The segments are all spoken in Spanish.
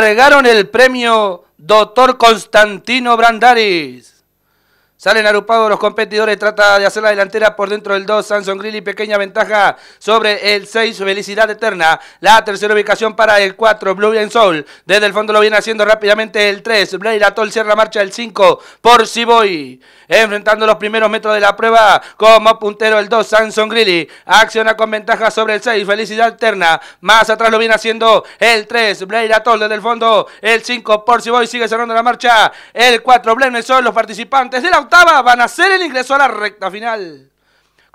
regaron el premio Doctor Constantino Brandaris. Salen agrupados los competidores, trata de hacer la delantera por dentro del 2, Samson Grilly, pequeña ventaja sobre el 6, Felicidad Eterna. La tercera ubicación para el 4, Blue and Soul. Desde el fondo lo viene haciendo rápidamente el 3, Blair Atoll. cierra la marcha el 5 por Siboy. Enfrentando los primeros metros de la prueba como puntero el 2, Samson Grilly. Acciona con ventaja sobre el 6, Felicidad Eterna. Más atrás lo viene haciendo el 3, Blair Atoll. desde el fondo el 5 por Siboy. Sigue cerrando la marcha el 4, Blue Soul. Los participantes de la van a ser el ingreso a la recta final.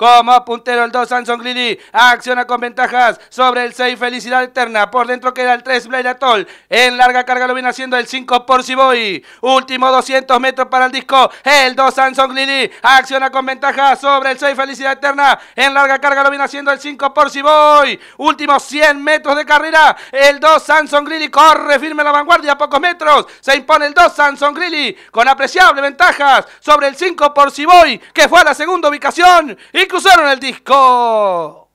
Como puntero el 2, Sanson Grilly... Acciona con ventajas sobre el 6, Felicidad Eterna. Por dentro queda el 3, Blair Atoll. En larga carga lo viene haciendo el 5 por voy Último 200 metros para el disco. El 2, Sanson Grilly... Acciona con ventajas sobre el 6, Felicidad Eterna. En larga carga lo viene haciendo el 5 por voy Últimos 100 metros de carrera. El 2, Sanson Grilly corre firme la vanguardia a pocos metros. Se impone el 2, Sanson Grilly... con apreciable ventajas sobre el 5 por voy que fue a la segunda ubicación. Y cruzaron el disco.